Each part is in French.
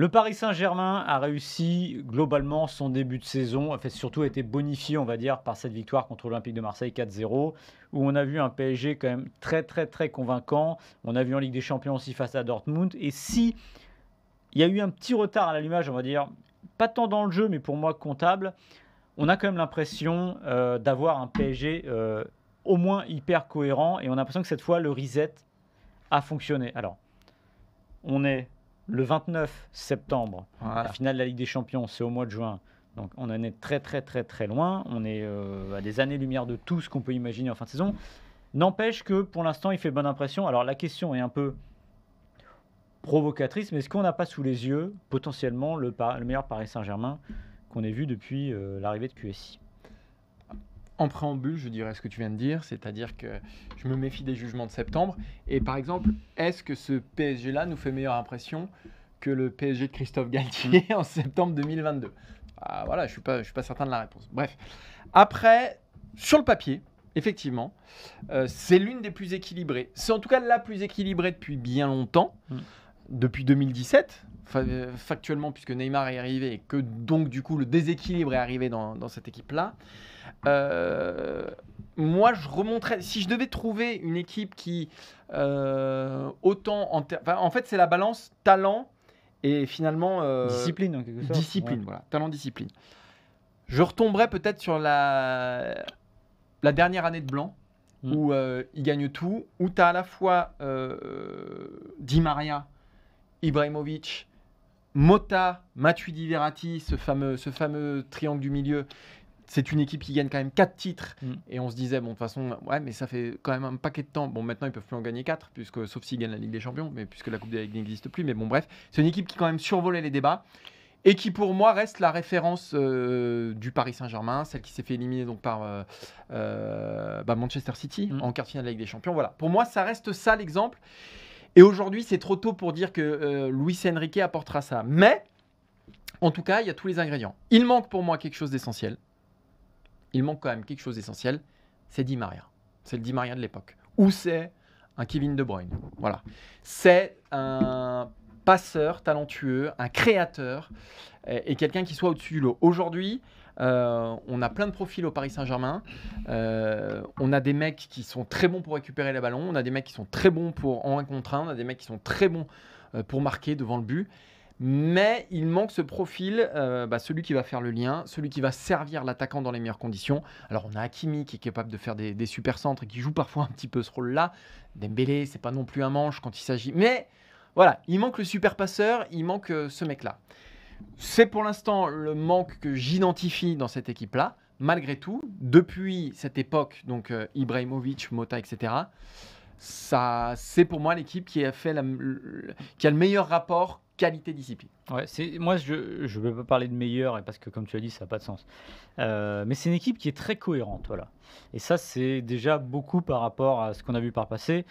Le Paris Saint-Germain a réussi globalement son début de saison, a fait surtout été bonifié, on va dire, par cette victoire contre l'Olympique de Marseille 4-0, où on a vu un PSG quand même très très très convaincant. On a vu en Ligue des Champions aussi face à Dortmund. Et si il y a eu un petit retard à l'allumage, on va dire, pas tant dans le jeu, mais pour moi comptable, on a quand même l'impression euh, d'avoir un PSG euh, au moins hyper cohérent, et on a l'impression que cette fois le reset a fonctionné. Alors, on est le 29 septembre, la finale de la Ligue des Champions, c'est au mois de juin. Donc on en est très très très très loin. On est euh, à des années-lumière de tout ce qu'on peut imaginer en fin de saison. N'empêche que pour l'instant, il fait bonne impression. Alors la question est un peu provocatrice, mais est-ce qu'on n'a pas sous les yeux potentiellement le, meilleur Paris Saint-Germain qu'on ait vu depuis euh, l'arrivée de QSI en préambule, je dirais ce que tu viens de dire, c'est-à-dire que je me méfie des jugements de septembre. Et par exemple, est-ce que ce PSG-là nous fait meilleure impression que le PSG de Christophe Galtier en septembre 2022 ah, Voilà, je ne suis, pas, suis pas certain de la réponse. Bref. Après, sur le papier, effectivement, euh, c'est l'une des plus équilibrées. C'est en tout cas la plus équilibrée depuis bien longtemps, mm. depuis 2017, factuellement, puisque Neymar est arrivé et que donc du coup le déséquilibre est arrivé dans, cette équipe-là. Euh, moi, je remonterais. Si je devais trouver une équipe qui euh, autant en, en fait, c'est la balance talent et finalement euh, discipline, en quelque sorte. discipline, voilà, talent discipline. Je retomberais peut-être sur la la dernière année de Blanc. Mm. Où il gagne tout, où tu as à la fois Di Maria, Ibrahimovic, Mota, Matuidi Verratti, ce fameux, ce fameux triangle du milieu, c'est une équipe qui gagne quand même quatre titres. Mm. Et on se disait, bon, de toute façon, ouais, mais ça fait quand même un paquet de temps. Bon, maintenant, ils peuvent plus en gagner quatre, puisque, sauf s'ils gagnent la Ligue des Champions, mais puisque la Coupe des n'existe plus. Mais bon, bref, c'est une équipe qui quand même survolait les débats. Et qui pour moi reste la référence euh, du Paris Saint-Germain, celle qui s'est fait éliminer donc par euh, euh, bah, Manchester City mm. en quart de finale de la Ligue des Champions. Voilà, pour moi ça reste ça l'exemple. Et aujourd'hui, c'est trop tôt pour dire que euh, Luis Enrique apportera ça. Mais, en tout cas, il y a tous les ingrédients. Il manque pour moi quelque chose d'essentiel. Il manque quand même quelque chose d'essentiel. C'est Di Maria. C'est le Di Maria de l'époque. Ou c'est un Kevin De Bruyne. Voilà. C'est un passeur talentueux, un créateur et, et quelqu'un qui soit au-dessus du lot. Aujourd'hui, euh, on a plein de profils au Paris Saint-Germain. Euh, on a des mecs qui sont très bons pour récupérer les ballons. On a des mecs qui sont très bons pour en 1 contre 1. On a des mecs qui sont très bons euh, pour marquer devant le but. Mais il manque ce profil, bah, celui qui va faire le lien, celui qui va servir l'attaquant dans les meilleures conditions. Alors on a Hakimi qui est capable de faire des, des super centres et qui joue parfois un petit peu ce rôle-là. Dembélé, c'est pas non plus un manche quand il s'agit. Mais voilà, il manque le super passeur, il manque ce mec-là. C'est pour l'instant le manque que j'identifie dans cette équipe-là. Malgré tout, depuis cette époque, donc euh, Ibrahimovic, Mota, etc., ça, c'est pour moi l'équipe qui a fait le, qui a le meilleur rapport qualité-discipline. moi, je ne veux pas parler de meilleur, parce que comme tu as dit, ça n'a pas de sens. Euh, mais c'est une équipe qui est très cohérente. voilà. Et ça, c'est déjà beaucoup par rapport à ce qu'on a vu par passé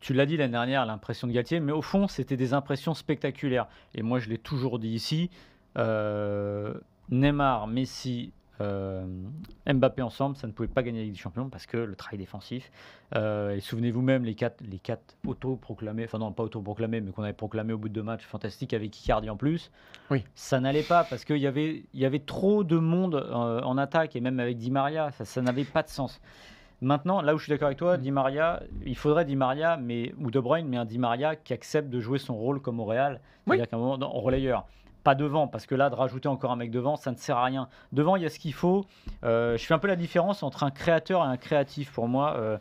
tu l'as dit l'année dernière, l'impression de Galtier, mais au fond, c'était des impressions spectaculaires. Et moi, je l'ai toujours dit ici, euh, Neymar, Messi, euh, Mbappé ensemble, ça ne pouvait pas gagner la Ligue des Champions parce que le travail défensif. Euh, et souvenez-vous même les quatre, les quatre auto-proclamés, enfin non, pas auto-proclamés, mais qu'on avait proclamé au bout de match matchs fantastiques avec Icardi en plus. Oui. Ça n'allait pas parce qu'il y avait, y avait trop de monde en, attaque et même avec Di Maria, ça n'avait pas de sens. Maintenant, là où je suis d'accord avec toi, mm. Di Maria, il faudrait Di Maria mais, ou De Bruyne, mais un Di Maria qui accepte de jouer son rôle comme au Real, c'est-à-dire qu'à un moment, en relayeur pas devant, parce que là, de rajouter encore un mec devant, ça ne sert à rien. Devant, il y a ce qu'il faut. Euh, je fais un peu la différence entre un créateur et un créatif pour moi. Euh,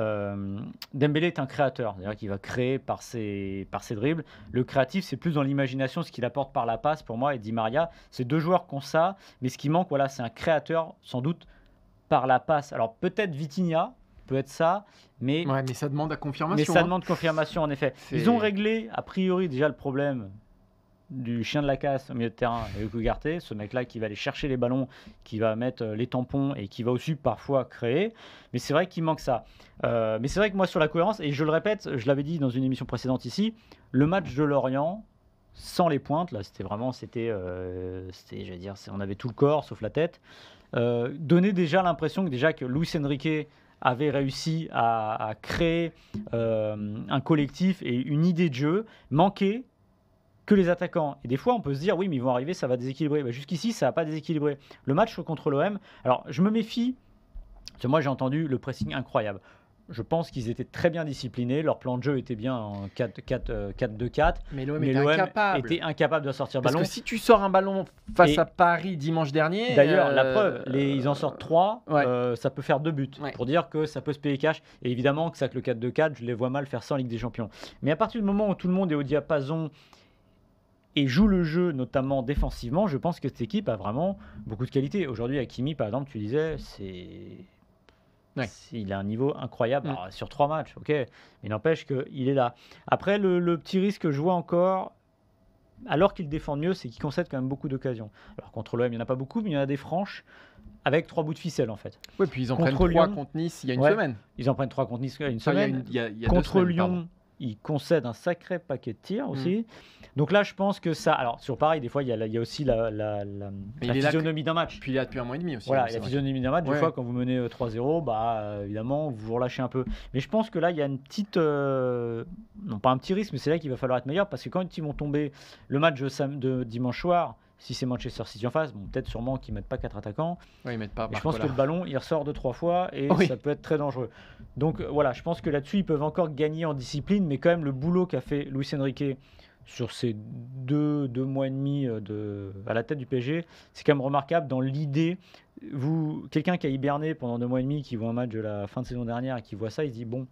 euh, Dembélé est un créateur, c'est-à-dire qu'il va créer par ses, par ses dribbles. Le créatif, c'est plus dans l'imagination ce qu'il apporte par la passe pour moi. Et Di Maria, c'est deux joueurs ont ça, mais ce qui manque, voilà, c'est un créateur sans doute par la passe. Alors peut-être Vitinha, peut être ça, mais, ouais, mais ça demande à confirmation. Mais ça hein. demande confirmation en effet. Ils ont réglé a priori déjà le problème du chien de la casse au milieu de terrain et Cougarté, ce mec-là qui va aller chercher les ballons, qui va mettre euh, les tampons et qui va aussi parfois créer. Mais c'est vrai qu'il manque ça. Euh, mais c'est vrai que moi sur la cohérence, et je le répète, je l'avais dit dans une émission précédente ici, le match de Lorient, sans les pointes, là c'était vraiment, c'était, euh, c'était, je dire, on avait tout le corps sauf la tête. Euh, donner donnait déjà l'impression que déjà que Luis Enrique avait réussi à, créer euh, un collectif et une idée de jeu, manquait que les attaquants. Et des fois, on peut se dire, oui, mais ils vont arriver, ça va déséquilibrer. Bah, jusqu'ici, ça n'a pas déséquilibré. Le match contre l'OM, alors je me méfie, parce que moi j'ai entendu le pressing incroyable. Je pense qu'ils étaient très bien disciplinés. Leur plan de jeu était bien en 4-2-4. Euh, Mais l'OM était, incapable. de sortir ballon. Parce que si tu sors un ballon face à Paris dimanche dernier. D'ailleurs, la euh, preuve, les, ils en sortent trois, euh, ça peut faire deux buts. Pour dire que ça peut se payer cash. Et évidemment, que ça que le 4-2-4, je les vois mal faire ça en Ligue des Champions. Mais à partir du moment où tout le monde est au diapason et joue le jeu, notamment défensivement, je pense que cette équipe a vraiment beaucoup de qualité. Aujourd'hui, Akimi, par exemple, tu disais, c'est il a un niveau incroyable mm. sur trois matchs, ok. Mais n'empêche qu'il est là. Après, le, petit risque que je vois encore, alors qu'il défend mieux, c'est qu'il concède quand même beaucoup d'occasions. Alors contre l'OM, il n'y en a pas beaucoup, mais il y en a des franches avec trois bouts de ficelle en fait. Oui, puis ils en prennent trois contre Nice il y a une semaine. Ils en prennent trois contre Nice il y a une semaine. il contre Lyon il concède un sacré paquet de tirs mm. aussi. Donc là, je pense que ça. Alors, sur pareil, des fois, il y a, il y a aussi la, la, physionomie d'un match. Puis il y a depuis un mois et demi aussi. Voilà, la physionomie d'un match. Des fois, quand vous menez 3-0, euh, bah, euh, évidemment, vous vous relâchez un peu. Mais je pense que là, il y a une petite. Euh, non, pas un petit risque, mais c'est là qu'il va falloir être meilleur parce que quand ils vont tomber le match de dimanche soir, si c'est Manchester City en face, bon, peut-être sûrement qu'ils mettent pas quatre attaquants. ils mettent pas. je pense que le ballon, il ressort deux trois fois et ça peut être très dangereux. Donc euh, voilà, je pense que là-dessus, ils peuvent encore gagner en discipline, mais quand même le boulot qu'a fait Luis Enrique sur ces deux, deux mois et demi euh, de, à la tête du PSG, c'est quand même remarquable dans l'idée. Vous, quelqu'un qui a hiberné pendant deux mois et demi, qui voit un match de la fin de saison dernière et qui voit ça, il dit bon,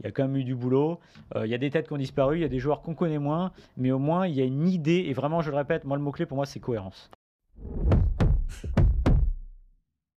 il y a quand même eu du boulot. Euh, il y a des têtes qui ont disparu, il y a des joueurs qu'on connaît moins, mais au moins il y a une idée. Et vraiment, je le répète, moi le mot clé pour moi c'est cohérence.